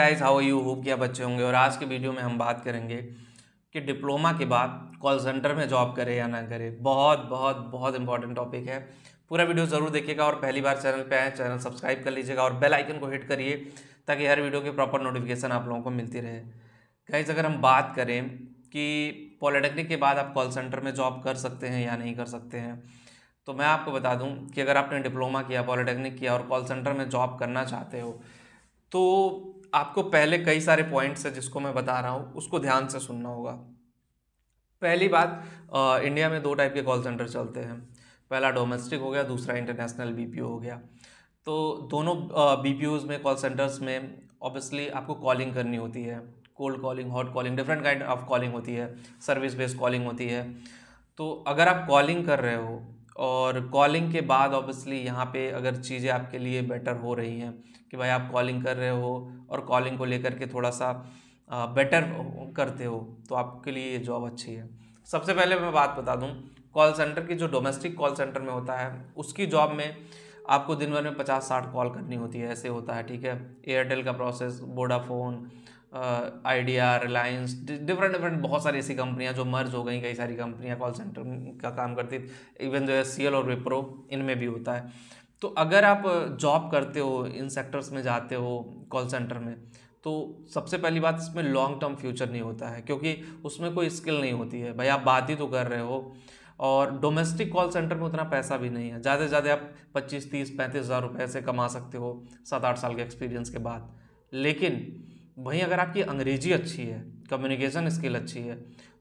guys how you hope क्या बच्चे होंगे और आज के वीडियो में हम बात करेंगे कि डिप्लोमा के बाद कॉल सेंटर में जॉब करें या ना करें बहुत बहुत बहुत इंपॉर्टेंट टॉपिक है पूरा वीडियो ज़रूर देखिएगा और पहली बार चैनल पे आए चैनल सब्सक्राइब कर लीजिएगा और बेल आइकन को हिट करिए ताकि हर वीडियो की प्रॉपर नोटिफिकेशन आप लोगों को मिलती रहे गाइज अगर हम बात करें कि पॉलिटेक्निक के बाद आप कॉल सेंटर में जॉब कर सकते हैं या नहीं कर सकते हैं तो मैं आपको बता दूँ कि अगर आपने डिप्लोमा किया पॉलिटेक्निक किया और कॉल सेंटर में जॉब करना चाहते हो तो आपको पहले कई सारे पॉइंट्स हैं जिसको मैं बता रहा हूँ उसको ध्यान से सुनना होगा पहली बात इंडिया में दो टाइप के कॉल सेंटर चलते हैं पहला डोमेस्टिक हो गया दूसरा इंटरनेशनल बी हो गया तो दोनों बीपीओज में कॉल सेंटर्स में ऑब्वियसली आपको कॉलिंग करनी होती है cold calling hot calling different kind of calling होती है सर्विस बेस्ड कॉलिंग होती है तो अगर आप कॉलिंग कर रहे हो और कॉलिंग के बाद ऑब्वियसली यहाँ पे अगर चीज़ें आपके लिए बेटर हो रही हैं कि भाई आप कॉलिंग कर रहे हो और कॉलिंग को लेकर के थोड़ा सा बेटर करते हो तो आपके लिए ये जॉब अच्छी है सबसे पहले मैं बात बता दूँ कॉल सेंटर की जो डोमेस्टिक कॉल सेंटर में होता है उसकी जॉब में आपको दिन भर में पचास साठ कॉल करनी होती है ऐसे होता है ठीक है एयरटेल का process Vodafone Idea Reliance different different बहुत सारी ऐसी कंपनियां जो मर्ज हो गई कई सारी कंपनियां कॉल सेंटर का काम करती इवन जो है सी और विप्रो इनमें भी होता है तो अगर आप जॉब करते हो इन सेक्टर्स में जाते हो कॉल सेंटर में तो सबसे पहली बात इसमें लॉन्ग टर्म फ्यूचर नहीं होता है क्योंकि उसमें कोई स्किल नहीं होती है भाई आप बात ही तो कर रहे हो और डोमेस्टिक कॉल सेंटर में उतना पैसा भी नहीं है ज़्यादा से ज़्यादा आप पच्चीस तीस पैंतीस हज़ार रुपये से कमा सकते हो सात आठ साल के एक्सपीरियंस के बाद लेकिन वहीं अगर आपकी अंग्रेजी अच्छी है कम्युनिकेशन स्किल अच्छी है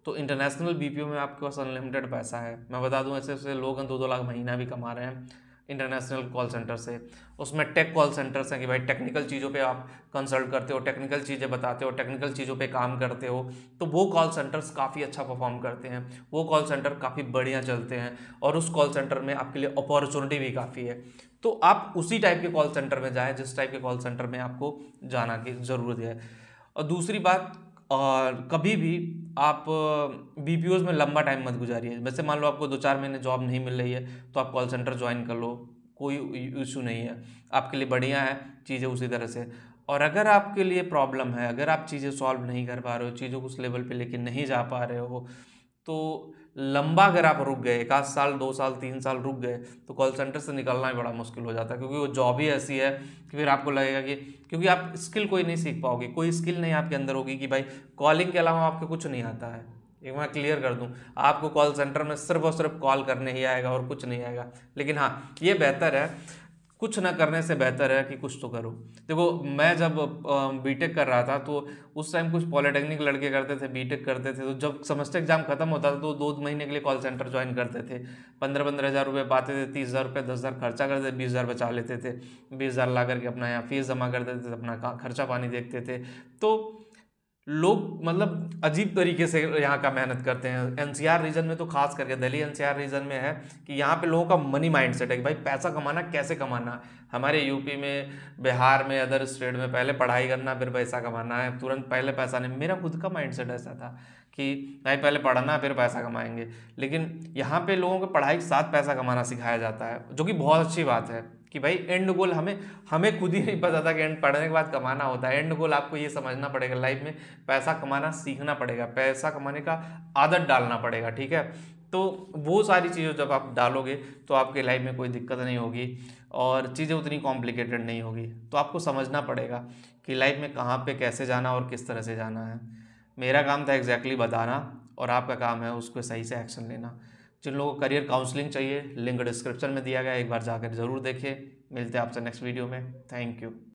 तो इंटरनेशनल बीपीओ में आपके पास अनलिमिटेड पैसा है मैं बता दूं ऐसे ऐसे लोग हैं दो दो लाख महीना भी कमा रहे हैं इंटरनेशनल कॉल सेंटर से उसमें टेक कॉल सेंटर्स हैं कि भाई टेक्निकल चीज़ों पे आप कंसल्ट करते हो टेक्निकल चीज़ें बताते हो टेक्निकल चीज़ों पे काम करते हो तो वो कॉल सेंटर्स काफ़ी अच्छा परफॉर्म करते हैं वो कॉल सेंटर काफ़ी बढ़िया चलते हैं और उस कॉल सेंटर में आपके लिए अपॉर्चुनिटी भी काफ़ी है तो आप उसी टाइप के कॉल सेंटर में जाएँ जिस टाइप के कॉल सेंटर में आपको जाना की ज़रूरत है और दूसरी बात और कभी भी आप बी में लंबा टाइम मत गुजारिए वैसे मान लो आपको दो चार महीने जॉब नहीं मिल रही है तो आप कॉल सेंटर ज्वाइन कर लो कोई इशू नहीं है आपके लिए बढ़िया है चीज़ें उसी तरह से और अगर आपके लिए प्रॉब्लम है अगर आप चीज़ें सॉल्व नहीं कर पा रहे हो चीज़ों को उस लेवल पे लेके नहीं जा पा रहे हो तो लंबा अगर आप रुक गए एक आध साल दो साल तीन साल रुक गए तो कॉल सेंटर से निकलना ही बड़ा मुश्किल हो जाता है क्योंकि वो जॉब ही ऐसी है कि फिर आपको लगेगा कि क्योंकि आप स्किल कोई नहीं सीख पाओगे कोई स्किल नहीं आपके अंदर होगी कि भाई कॉलिंग के अलावा आपको कुछ नहीं आता है एक मैं क्लियर कर दूं आपको कॉल सेंटर में सिर्फ और सिर्फ कॉल करने ही आएगा और कुछ नहीं आएगा लेकिन हाँ ये बेहतर है कुछ ना करने से बेहतर है कि कुछ तो करो देखो मैं जब बीटेक कर रहा था तो उस टाइम कुछ पॉलिटेक्निक लड़के करते थे बीटेक करते थे तो जब सेमेस्टर एग्जाम खत्म होता था तो दो महीने के लिए कॉल सेंटर ज्वाइन करते थे पंद्रह पंद्रह हज़ार रुपये पाते थे तीस हज़ार रुपये दस हज़ार खर्चा करते थे बीस हज़ार बचा लेते थे बीस हज़ार ला करके अपना यहाँ फीस जमा कर देते थे अपना खर्चा पानी देखते थे तो लोग मतलब अजीब तरीके से यहाँ का मेहनत करते हैं एनसीआर रीजन में तो खास करके दिल्ली एनसीआर रीजन में है कि यहाँ पे लोगों का मनी माइंड सेट है कि भाई पैसा कमाना कैसे कमाना हमारे यूपी में बिहार में अदर स्टेट में पहले पढ़ाई करना फिर पैसा कमाना है तुरंत पहले पैसा नहीं मेरा खुद का माइंड सेट ऐसा था कि भाई पहले पढ़ना फिर पैसा कमाएंगे लेकिन यहाँ पर लोगों को पढ़ाई के साथ पैसा कमाना सिखाया जाता है जो कि बहुत अच्छी बात है कि भाई एंड गोल हमें हमें खुद ही नहीं पता था कि एंड पढ़ने के बाद कमाना होता है एंड गोल आपको ये समझना पड़ेगा लाइफ में पैसा कमाना सीखना पड़ेगा पैसा कमाने का आदत डालना पड़ेगा ठीक है तो वो सारी चीज़ें जब आप डालोगे तो आपके लाइफ में कोई दिक्कत नहीं होगी और चीज़ें उतनी कॉम्प्लिकेटेड नहीं होगी तो आपको समझना पड़ेगा कि लाइफ में कहाँ पे कैसे जाना और किस तरह से जाना है मेरा काम था एग्जैक्टली exactly बताना और आपका काम है उसको सही से एक्शन लेना जिन लोगों को करियर काउंसलिंग चाहिए लिंक डिस्क्रिप्शन में दिया गया एक बार जाकर ज़रूर देखिए मिलते हैं आपसे नेक्स्ट वीडियो में थैंक यू